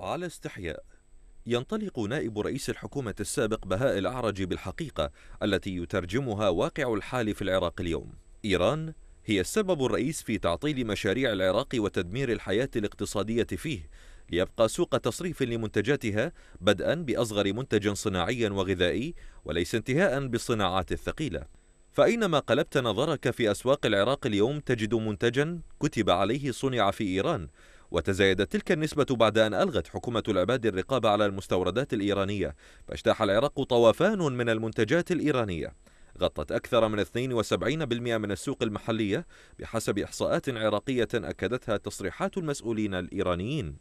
على استحياء ينطلق نائب رئيس الحكومة السابق بهاء الأعرج بالحقيقة التي يترجمها واقع الحال في العراق اليوم إيران هي السبب الرئيس في تعطيل مشاريع العراق وتدمير الحياة الاقتصادية فيه ليبقى سوق تصريف لمنتجاتها بدءا بأصغر منتج صناعي وغذائي وليس انتهاء بالصناعات الثقيلة فأينما قلبت نظرك في أسواق العراق اليوم تجد منتجا كتب عليه صنع في إيران وتزايدت تلك النسبة بعد أن ألغت حكومة العباد الرقابة على المستوردات الإيرانية فاجتاح العراق طوفان من المنتجات الإيرانية غطت أكثر من 72% من السوق المحلية بحسب إحصاءات عراقية أكدتها تصريحات المسؤولين الإيرانيين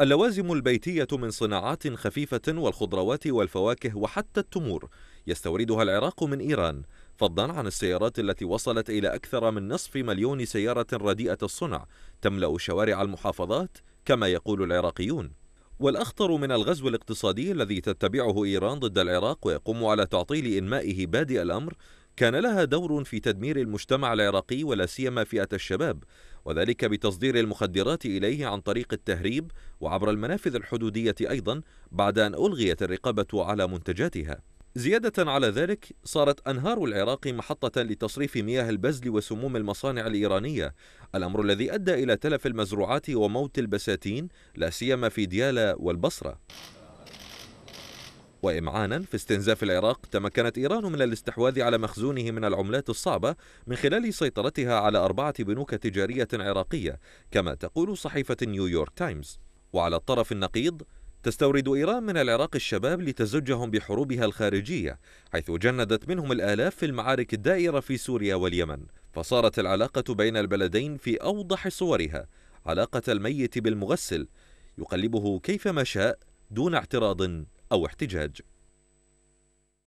اللوازم البيتية من صناعات خفيفة والخضروات والفواكه وحتى التمور يستوردها العراق من إيران فضلا عن السيارات التي وصلت إلى أكثر من نصف مليون سيارة رديئة الصنع تملأ شوارع المحافظات كما يقول العراقيون والأخطر من الغزو الاقتصادي الذي تتبعه إيران ضد العراق ويقوم على تعطيل إنمائه بادئ الأمر كان لها دور في تدمير المجتمع العراقي ولا سيما فئة الشباب وذلك بتصدير المخدرات إليه عن طريق التهريب وعبر المنافذ الحدودية أيضا بعد أن ألغيت الرقابة على منتجاتها زيادة على ذلك صارت أنهار العراق محطة لتصريف مياه البزل وسموم المصانع الإيرانية الأمر الذي أدى إلى تلف المزروعات وموت البساتين لا سيما في ديالى والبصرة وإمعانا في استنزاف العراق تمكنت إيران من الاستحواذ على مخزونه من العملات الصعبة من خلال سيطرتها على أربعة بنوك تجارية عراقية كما تقول صحيفة نيويورك تايمز وعلى الطرف النقيض تستورد إيران من العراق الشباب لتزجهم بحروبها الخارجية حيث جندت منهم الآلاف في المعارك الدائرة في سوريا واليمن فصارت العلاقة بين البلدين في أوضح صورها علاقة الميت بالمغسل يقلبه كيفما شاء دون اعتراض أو احتجاج